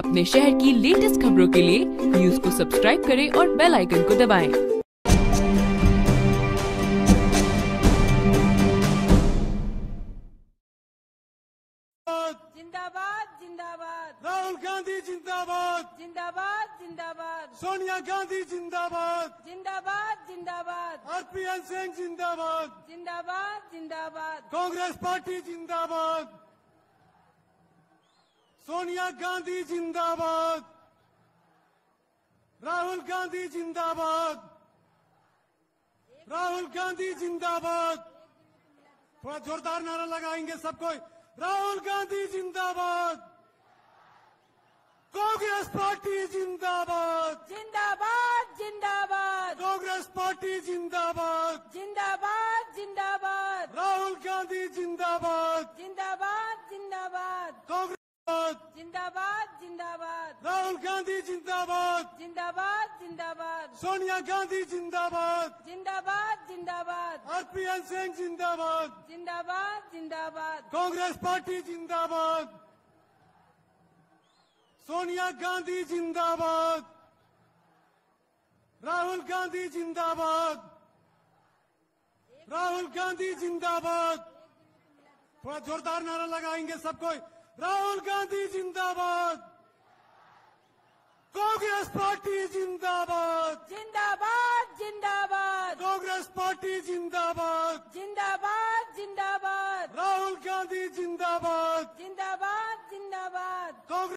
अपने शहर की लेटेस्ट खबरों के लिए न्यूज को सब्सक्राइब करें और बेल आइकन को दबाएं। जिंदाबाद जिंदाबाद राहुल गांधी जिंदाबाद जिंदाबाद जिंदाबाद सोनिया गांधी जिंदाबाद जिंदाबाद जिंदाबाद हरपीएन सिंह जिंदाबाद जिंदाबाद जिंदाबाद कांग्रेस पार्टी जिंदाबाद सोनिया गांधी जिंदाबाद राहुल गांधी जिंदाबाद राहुल गांधी जिंदाबाद थोड़ा जोरदार नारा लगाएंगे सबको राहुल गांधी जिंदाबाद कांग्रेस पार्टी जिंदाबाद जिंदाबाद जिंदाबाद कांग्रेस पार्टी जिंदाबाद जिंदाबाद जिंदाबाद राहुल गांधी जिंदाबाद जिंदाबाद जिंदाबाद जिंदाबाद राहुल गांधी जिंदाबाद जिंदाबाद जिंदाबाद सोनिया गांधी जिंदाबाद जिंदाबाद जिंदाबाद हरपीएन सिंह जिंदाबाद जिंदाबाद जिंदाबाद कांग्रेस पार्टी जिंदाबाद सोनिया गांधी जिंदाबाद राहुल गांधी जिंदाबाद राहुल गांधी जिंदाबाद थोड़ा जोरदार नारा लगाएंगे सबको राहुल गांधी जिंदाबाद कांग्रेस पार्टी जिंदाबाद जिंदाबाद जिंदाबाद कांग्रेस पार्टी जिंदाबाद जिंदाबाद जिंदाबाद राहुल गांधी जिंदाबाद जिंदाबाद जिंदाबाद कांग्रेस